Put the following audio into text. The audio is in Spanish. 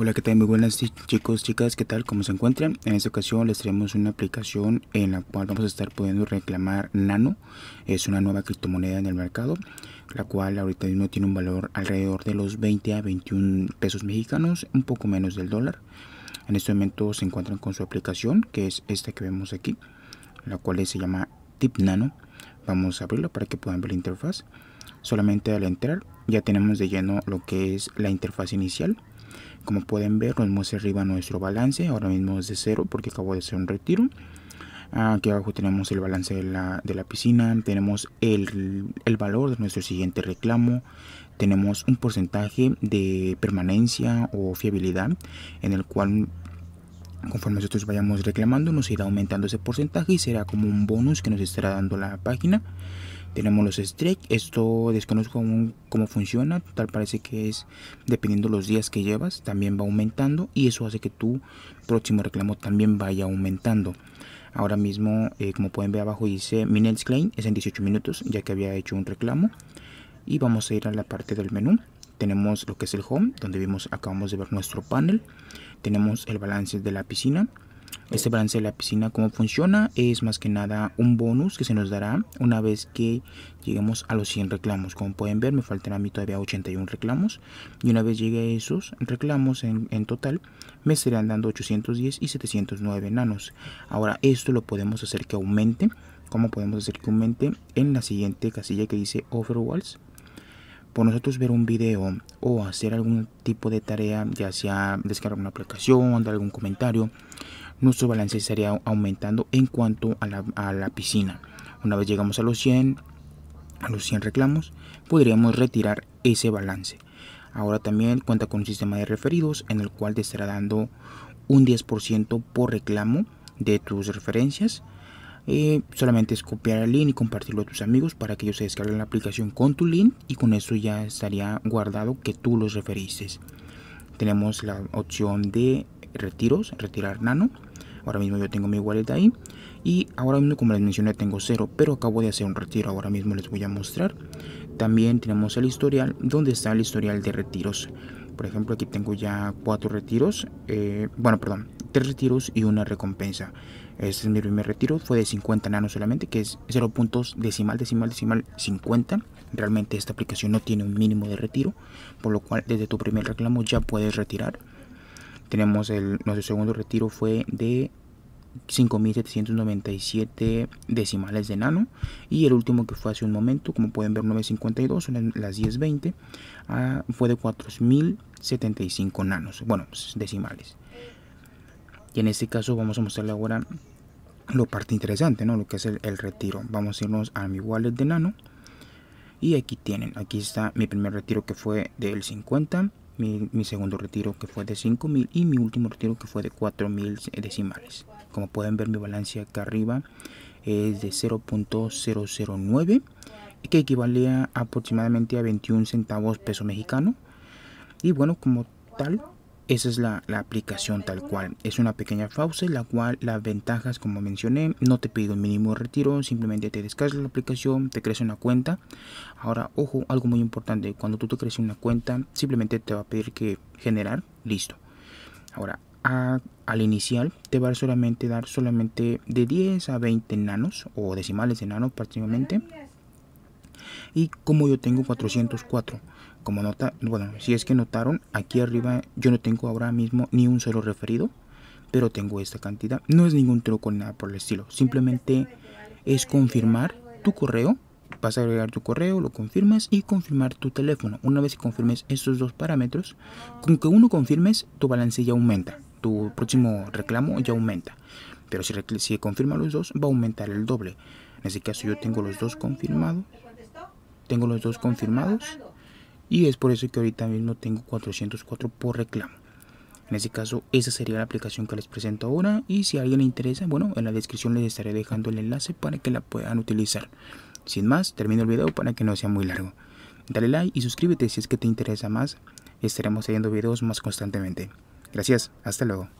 Hola, ¿qué tal? Muy buenas chicos, chicas, ¿qué tal? ¿Cómo se encuentran? En esta ocasión les traemos una aplicación en la cual vamos a estar pudiendo reclamar Nano. Es una nueva criptomoneda en el mercado, la cual ahorita mismo tiene un valor alrededor de los 20 a 21 pesos mexicanos, un poco menos del dólar. En este momento se encuentran con su aplicación, que es esta que vemos aquí, la cual se llama Tip Nano. Vamos a abrirlo para que puedan ver la interfaz. Solamente al entrar ya tenemos de lleno lo que es la interfaz inicial como pueden ver, nos muestra arriba nuestro balance. Ahora mismo es de cero porque acabo de hacer un retiro. Ah, aquí abajo tenemos el balance de la, piscina, tenemos el, el, valor de nuestro siguiente reclamo, tenemos un porcentaje de permanencia o fiabilidad en el cual conforme nosotros vayamos reclamando nos irá aumentando ese porcentaje y será como un bonus que nos estará dando la página. Tenemos los streak, esto desconozco cómo funciona, tal parece que es dependiendo los días que llevas, también va aumentando y eso hace que tu próximo reclamo también vaya aumentando. Ahora mismo, eh, como pueden ver abajo, dice Minutes claim es en 18 minutos, ya que había hecho un reclamo. Y vamos a ir a la parte del menú. Tenemos lo que es el home, donde vimos, acabamos de ver nuestro panel. Tenemos el balance de la piscina este balance de la piscina, cómo funciona, es más que nada un bonus que se nos dará una vez que lleguemos a los 100 reclamos. Como pueden ver, me faltan a mí todavía 81 reclamos. Y una vez llegue a esos reclamos en, total, me serán dando 810 y 709 enanos. Ahora, esto lo podemos hacer que aumente. ¿Cómo podemos hacer que aumente? En la siguiente casilla que dice Overwalls por nosotros ver un video o hacer algún tipo de tarea, ya sea descargar una aplicación, dar algún comentario, nuestro balance estaría aumentando en cuanto a la, piscina. Una vez llegamos a los 100, a los 100 reclamos, podríamos retirar ese balance. Ahora también cuenta con un sistema de referidos en el cual te estará dando un 10% por reclamo de tus referencias. Eh, solamente es copiar el link y compartirlo a tus amigos para que ellos se descarguen la aplicación con tu link y con eso ya estaría guardado que tú los referiste. Tenemos la opción de retiros, retirar nano Ahora mismo yo tengo mi wallet ahí. Y ahora mismo, como les mencioné, tengo cero, pero acabo de hacer un retiro. Ahora mismo les voy a mostrar. También tenemos el historial, donde está el historial de retiros. Por ejemplo, aquí tengo ya cuatro retiros. Eh, bueno, perdón, tres retiros y una recompensa. Este es mi primer retiro, fue de 50 nanos solamente, que es 0 puntos decimal, decimal, decimal 50. Realmente esta aplicación no tiene un mínimo de retiro, por lo cual desde tu primer reclamo ya puedes retirar. Tenemos el, nuestro segundo retiro fue de 5.797 decimales de nano y el último que fue hace un momento como pueden ver 9.52 en las 10.20 ah, fue de 4.075 nanos bueno pues, decimales y en este caso vamos a mostrarle ahora lo parte interesante no lo que es el, el retiro vamos a irnos a mi wallet de nano y aquí tienen aquí está mi primer retiro que fue del 50 mi, segundo retiro que fue de 5.000 y mi último retiro que fue de 4.000 decimales. Como pueden ver mi balance acá arriba es de 0.009 que equivale aproximadamente a 21 centavos peso mexicano. Y bueno, como tal, esa es la, aplicación tal cual. Es una pequeña fauce, la cual las ventajas, como mencioné, no te pido un mínimo de retiro, simplemente te descarga la aplicación, te creas una cuenta. Ahora, ojo, algo muy importante, cuando tú te crees una cuenta, simplemente te va a pedir que generar, listo. Ahora, al inicial te va a solamente dar solamente de 10 a 20 nanos o decimales de nanos prácticamente y como yo tengo 404 como nota bueno si es que notaron aquí arriba yo no tengo ahora mismo ni un solo referido pero tengo esta cantidad no es ningún truco ni nada por el estilo simplemente es confirmar tu correo vas a agregar tu correo, lo confirmas y confirmar tu teléfono. Una vez que confirmes estos dos parámetros, con que uno confirmes, tu balance ya aumenta, tu próximo reclamo ya aumenta. Pero si, si confirma los dos, va a aumentar el doble. En este caso yo tengo los dos confirmados. Tengo los dos confirmados y es por eso que ahorita mismo tengo 404 por reclamo. En ese caso, esa sería la aplicación que les presento ahora y si a alguien le interesa, bueno, en la descripción les estaré dejando el enlace para que la puedan utilizar. Sin más, termino el video para que no sea muy largo. Dale like y suscríbete si es que te interesa más. Estaremos haciendo videos más constantemente. Gracias, hasta luego.